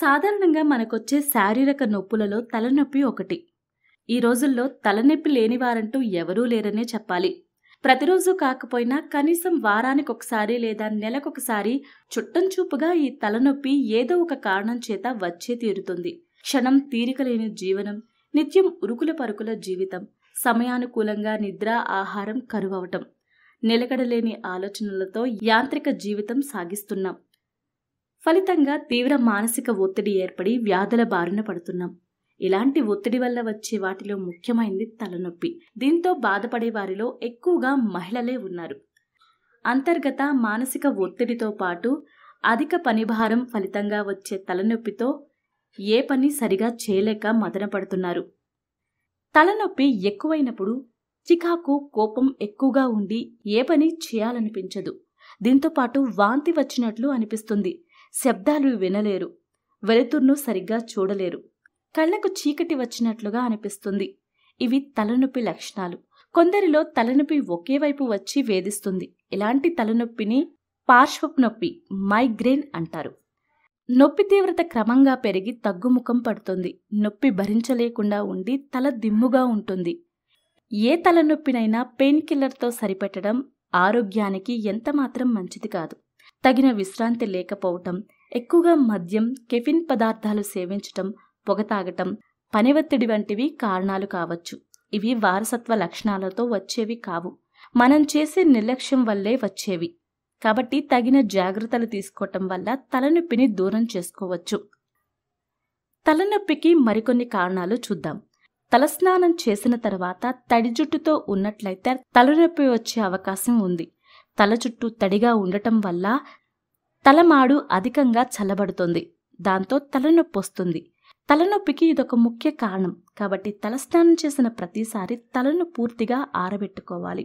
సాధారణంగా మనకొచ్చే శారీరక నొప్పులలో తలనొప్పి ఒకటి ఈ రోజుల్లో తలనొప్పి లేనివారంటూ ఎవరూ లేరనే చెప్పాలి ప్రతిరోజు కాకపోయినా కనీసం వారానికొకసారి లేదా నెలకొకసారి చుట్టంచూపుగా ఈ తలనొప్పి ఏదో ఒక కారణం చేత వచ్చే తీరుతుంది క్షణం తీరికలేని జీవనం నిత్యం ఉరుకుల పరుకుల జీవితం సమయానుకూలంగా నిద్ర ఆహారం కరువవటం నిలకడలేని ఆలోచనలతో యాంత్రిక జీవితం సాగిస్తున్నాం ఫలితంగా తీవ్ర మానసిక ఒత్తిడి ఏర్పడి వ్యాధుల బారిన పడుతున్నాం ఇలాంటి ఒత్తిడి వల్ల వచ్చే వాటిలో ముఖ్యమైనది తలనొప్పి దీంతో బాధపడే వారిలో ఎక్కువగా మహిళలే ఉన్నారు అంతర్గత మానసిక ఒత్తిడితో పాటు అధిక పనిభారం ఫలితంగా వచ్చే తలనొప్పితో ఏ పని సరిగా చేయలేక మదనపడుతున్నారు తలనొప్పి ఎక్కువైనప్పుడు చికాకు కోపం ఎక్కువగా ఉండి ఏ పని చేయాలనిపించదు దీంతోపాటు వాంతి వచ్చినట్లు అనిపిస్తుంది శబ్దాలు వినలేరు వెలుతుర్ను సరిగ్గా చూడలేరు కళ్లకు చీకటి వచ్చినట్లుగా అనిపిస్తుంది ఇవి తలనొప్పి లక్షణాలు కొందరిలో తలనొప్పి ఒకే వైపు వచ్చి వేధిస్తుంది ఇలాంటి తలనొప్పిని పార్శ్వపు నొప్పి మైగ్రేన్ అంటారు నొప్పి తీవ్రత క్రమంగా పెరిగి తగ్గుముఖం పడుతుంది నొప్పి భరించలేకుండా ఉండి తల దిమ్ముగా ఉంటుంది ఏ తలనొప్పినైనా పెయిన్ కిల్లర్తో సరిపెట్టడం ఆరోగ్యానికి ఎంతమాత్రం మంచిది కాదు తగిన విశ్రాంతి లేకపోవటం ఎక్కువగా మద్యం కెఫిన్ పదార్థాలు సేవించటం పొగ తాగటం పని ఒత్తిడి వంటివి కారణాలు కావచ్చు ఇవి వారసత్వ లక్షణాలతో వచ్చేవి కావు మనం చేసే నిర్లక్ష్యం వల్లే వచ్చేవి కాబట్టి తగిన జాగ్రత్తలు తీసుకోవటం వల్ల తలనొప్పిని దూరం చేసుకోవచ్చు తలనొప్పికి మరికొన్ని కారణాలు చూద్దాం తలస్నానం చేసిన తర్వాత తడి జుట్టుతో ఉన్నట్లయితే తలనొప్పి వచ్చే అవకాశం ఉంది తల చుట్టూ తడిగా ఉండటం వల్ల తలమాడు అధికంగా చల్లబడుతుంది దాంతో తలనొప్పి వస్తుంది తలనొప్పికి ఇదొక ముఖ్య కారణం కాబట్టి తలస్నానం చేసిన ప్రతిసారి తలను పూర్తిగా ఆరబెట్టుకోవాలి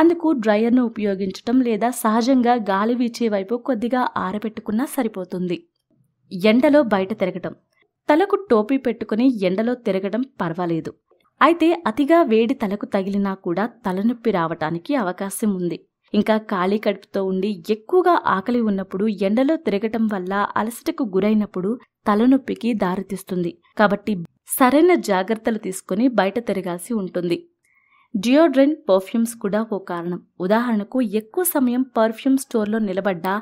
అందుకు డ్రయర్ను ఉపయోగించటం లేదా సహజంగా గాలి వీచే వైపు కొద్దిగా ఆరబెట్టుకున్నా సరిపోతుంది ఎండలో బయట తిరగటం తలకు టోపీ పెట్టుకుని ఎండలో తిరగడం పర్వాలేదు అయితే అతిగా వేడి తలకు తగిలినా కూడా తలనొప్పి రావటానికి అవకాశం ఉంది ఇంకా ఖాళీ కడుపుతో ఉండి ఎక్కువగా ఆకలి ఉన్నప్పుడు ఎండలో తిరగటం వల్ల అలసటకు గురైనప్పుడు తలనొప్పికి దారితీస్తుంది కాబట్టి సరైన జాగ్రత్తలు తీసుకుని బయట తిరగాల్సి ఉంటుంది డియోడ్రెంట్ పర్ఫ్యూమ్స్ కూడా ఓ కారణం ఉదాహరణకు ఎక్కువ సమయం పర్ఫ్యూమ్ స్టోర్లో నిలబడ్డా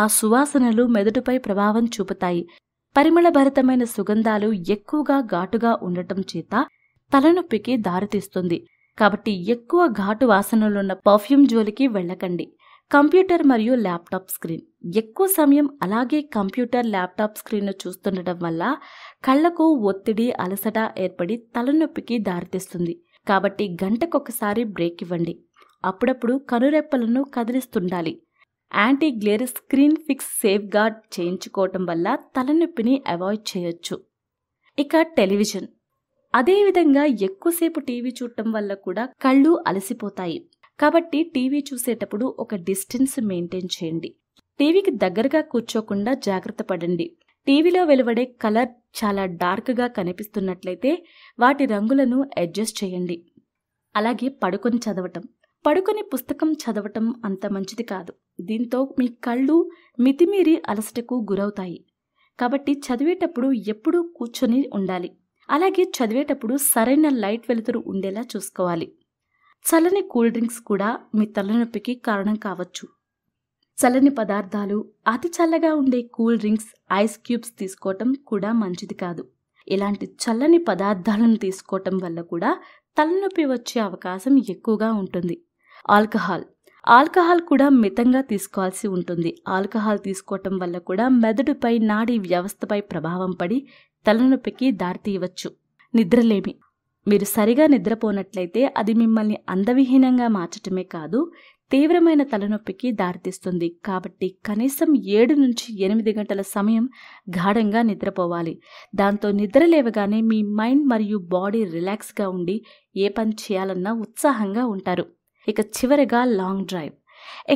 ఆ సువాసనలు మెదడుపై ప్రభావం చూపుతాయి పరిమళభరితమైన సుగంధాలు ఎక్కువగా ఘాటుగా ఉండటం చేత తలనొప్పికి దారితీస్తుంది కాబట్టి ఎక్కువ ఘాటు వాసనలున్న పర్ఫ్యూమ్ జోలికి వెళ్ళకండి కంప్యూటర్ మరియు ల్యాప్టాప్ స్క్రీన్ ఎక్కువ సమయం అలాగే కంప్యూటర్ ల్యాప్టాప్ స్క్రీన్ను చూస్తుండటం వల్ల కళ్లకు ఒత్తిడి అలసట ఏర్పడి తలనొప్పికి దారితీస్తుంది కాబట్టి గంటకొకసారి బ్రేక్ ఇవ్వండి అప్పుడప్పుడు కనురెప్పలను కదిలిస్తుండాలి anti glare screen fix safeguard చేయించుకోవటం వల్ల తలనొప్పిని అవాయిడ్ చేయొచ్చు ఇక టెలివిజన్ అదేవిధంగా ఎక్కువసేపు టీవీ చూడటం వల్ల కూడా కళ్ళు అలసిపోతాయి కాబట్టి టీవీ చూసేటప్పుడు ఒక డిస్టెన్స్ మెయింటైన్ చేయండి టీవీకి దగ్గరగా కూర్చోకుండా జాగ్రత్త పడండి టీవీలో వెలువడే కలర్ చాలా డార్క్గా కనిపిస్తున్నట్లయితే వాటి రంగులను అడ్జస్ట్ చేయండి అలాగే పడుకొని చదవటం పడుకొని పుస్తకం చదవటం అంత మంచిది కాదు దీంతో మీ కళ్ళు మితిమీరి అలసటకు గురవుతాయి కాబట్టి చదివేటప్పుడు ఎప్పుడూ కూర్చొని ఉండాలి అలాగే చదివేటప్పుడు సరైన లైట్ వెలుతురు ఉండేలా చూసుకోవాలి చల్లని కూల్ డ్రింక్స్ కూడా మీ తలనొప్పికి కారణం కావచ్చు చల్లని పదార్థాలు అతి చల్లగా ఉండే కూల్ డ్రింక్స్ ఐస్ క్యూబ్స్ తీసుకోవటం కూడా మంచిది కాదు ఇలాంటి చల్లని పదార్థాలను తీసుకోవటం వల్ల కూడా తలనొప్పి వచ్చే అవకాశం ఎక్కువగా ఉంటుంది ఆల్కహాల్ ఆల్కహాల్ కూడా మితంగా తీసుకోవాల్సి ఉంటుంది ఆల్కహాల్ తీసుకోవటం వల్ల కూడా మెదడుపై నాడీ వ్యవస్థపై ప్రభావం పడి తలనొప్పికి దారితీయవచ్చు నిద్రలేమి మీరు సరిగా నిద్రపోనట్లయితే అది మిమ్మల్ని అందవిహీనంగా మార్చటమే కాదు తీవ్రమైన తలనొప్పికి దారితీస్తుంది కాబట్టి కనీసం ఏడు నుంచి ఎనిమిది గంటల సమయం గాఢంగా నిద్రపోవాలి దాంతో నిద్ర లేవగానే మీ మైండ్ మరియు బాడీ రిలాక్స్గా ఉండి ఏ పని చేయాలన్నా ఉత్సాహంగా ఉంటారు ఇక చివరిగా లాంగ్ డ్రైవ్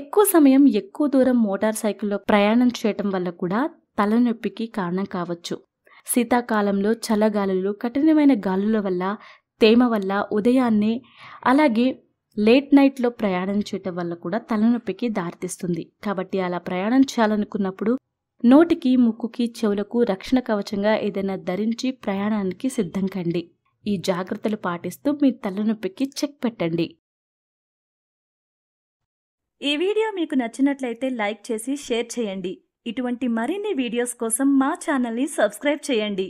ఎక్కువ సమయం ఎక్కువ దూరం మోటార్ సైకిల్లో ప్రయాణం చేయటం వల్ల కూడా తలనొప్పికి కారణం కావచ్చు శీతాకాలంలో చల్లగాలులు కఠినమైన గాలుల వల్ల తేమ వల్ల ఉదయాన్నే అలాగే లేట్ నైట్లో ప్రయాణం చేయటం వల్ల కూడా తలనొప్పికి దారితీస్తుంది కాబట్టి అలా ప్రయాణం చేయాలనుకున్నప్పుడు నోటికి ముక్కుకి చెవులకు రక్షణ కవచంగా ఏదైనా ధరించి ప్రయాణానికి సిద్ధం కండి ఈ జాగ్రత్తలు పాటిస్తూ మీ తలనొప్పికి చెక్ పెట్టండి ఈ వీడియో మీకు నచ్చినట్లయితే లైక్ చేసి షేర్ చేయండి ఇటువంటి మరిన్ని వీడియోస్ కోసం మా ఛానల్ని సబ్స్క్రైబ్ చేయండి